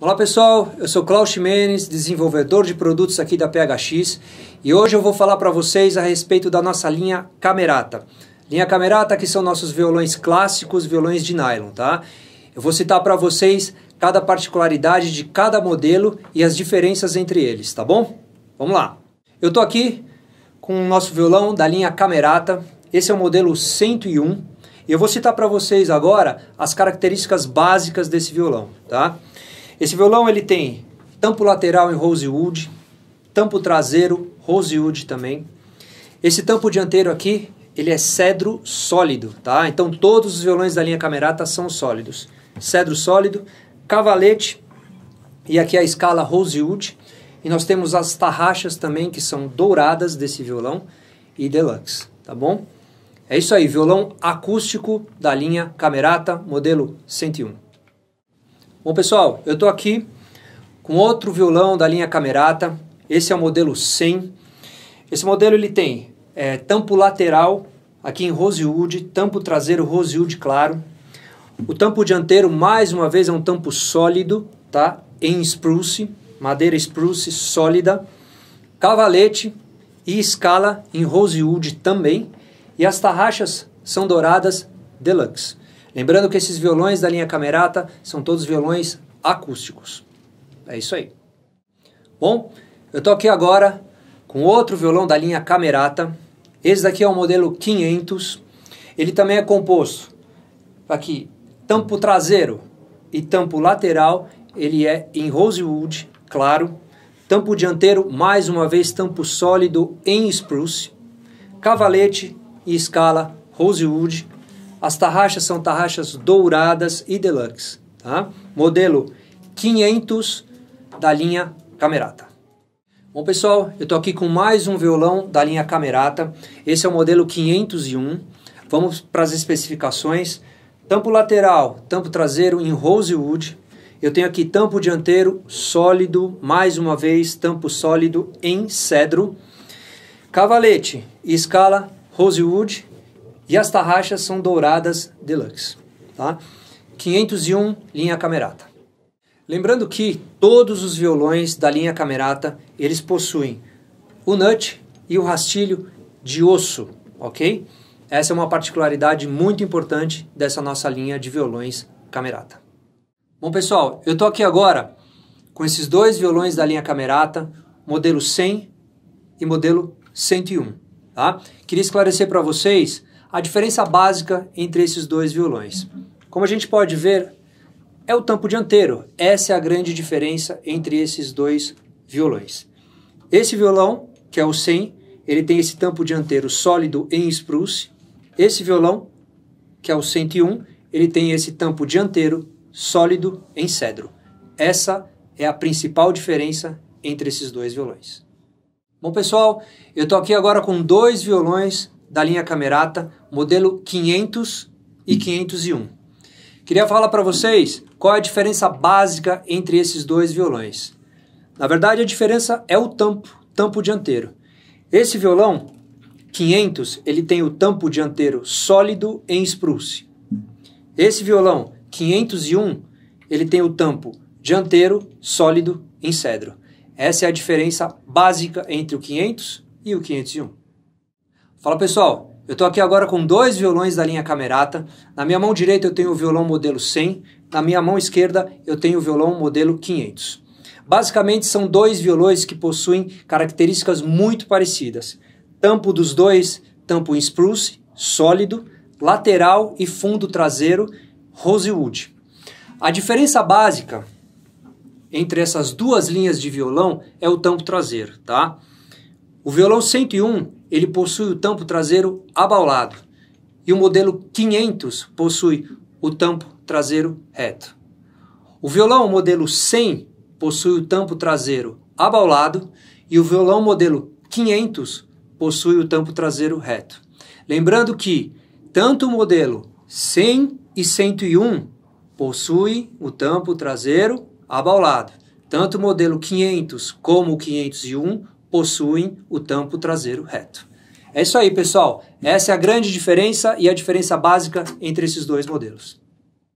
Olá pessoal, eu sou Klaus Chimenez, desenvolvedor de produtos aqui da PHX e hoje eu vou falar para vocês a respeito da nossa linha Camerata. Linha Camerata que são nossos violões clássicos, violões de nylon, tá? Eu vou citar para vocês cada particularidade de cada modelo e as diferenças entre eles, tá bom? Vamos lá! Eu tô aqui com o nosso violão da linha Camerata, esse é o modelo 101 e eu vou citar para vocês agora as características básicas desse violão, Tá? Esse violão ele tem tampo lateral em rosewood, tampo traseiro rosewood também. Esse tampo dianteiro aqui, ele é cedro sólido, tá? Então todos os violões da linha Camerata são sólidos. Cedro sólido, cavalete e aqui a escala rosewood. E nós temos as tarraxas também que são douradas desse violão e deluxe, tá bom? É isso aí, violão acústico da linha Camerata, modelo 101. Bom, pessoal, eu estou aqui com outro violão da linha Camerata. Esse é o modelo 100. Esse modelo ele tem é, tampo lateral aqui em rosewood, tampo traseiro rosewood claro. O tampo dianteiro, mais uma vez, é um tampo sólido, tá? Em spruce, madeira spruce sólida. Cavalete e escala em rosewood também. E as tarraxas são douradas deluxe. Lembrando que esses violões da linha Camerata são todos violões acústicos. É isso aí. Bom, eu tô aqui agora com outro violão da linha Camerata. Esse daqui é o modelo 500. Ele também é composto aqui tampo traseiro e tampo lateral. Ele é em rosewood, claro. Tampo dianteiro, mais uma vez tampo sólido em spruce. Cavalete e escala rosewood as tarraxas são tarraxas douradas e deluxe, tá? Modelo 500 da linha Camerata. Bom pessoal, eu estou aqui com mais um violão da linha Camerata. Esse é o modelo 501. Vamos para as especificações. Tampo lateral, tampo traseiro em rosewood. Eu tenho aqui tampo dianteiro sólido, mais uma vez tampo sólido em cedro. Cavalete, escala rosewood e as tarraxas são douradas deluxe, tá? 501 linha camerata. Lembrando que todos os violões da linha camerata, eles possuem o nut e o rastilho de osso, ok? Essa é uma particularidade muito importante dessa nossa linha de violões camerata. Bom pessoal, eu estou aqui agora com esses dois violões da linha camerata, modelo 100 e modelo 101, tá? Queria esclarecer para vocês a diferença básica entre esses dois violões. Como a gente pode ver, é o tampo dianteiro. Essa é a grande diferença entre esses dois violões. Esse violão, que é o 100, ele tem esse tampo dianteiro sólido em spruce. Esse violão, que é o 101, ele tem esse tampo dianteiro sólido em cedro. Essa é a principal diferença entre esses dois violões. Bom, pessoal, eu estou aqui agora com dois violões da linha Camerata, modelo 500 e 501. Queria falar para vocês qual é a diferença básica entre esses dois violões. Na verdade, a diferença é o tampo, tampo dianteiro. Esse violão 500, ele tem o tampo dianteiro sólido em spruce. Esse violão 501, ele tem o tampo dianteiro sólido em cedro. Essa é a diferença básica entre o 500 e o 501. Fala pessoal, eu estou aqui agora com dois violões da linha Camerata. Na minha mão direita eu tenho o violão modelo 100, na minha mão esquerda eu tenho o violão modelo 500. Basicamente são dois violões que possuem características muito parecidas. Tampo dos dois, tampo em spruce, sólido, lateral e fundo traseiro, rosewood. A diferença básica entre essas duas linhas de violão é o tampo traseiro, tá? O violão 101 ele possui o tampo traseiro abaulado e o modelo 500 possui o tampo traseiro reto. O violão modelo 100 possui o tampo traseiro abaulado e o violão modelo 500 possui o tampo traseiro reto. Lembrando que tanto o modelo 100 e 101 possuem o tampo traseiro abaulado. Tanto o modelo 500 como o 501 possuem o tampo traseiro reto. É isso aí, pessoal. Essa é a grande diferença e a diferença básica entre esses dois modelos.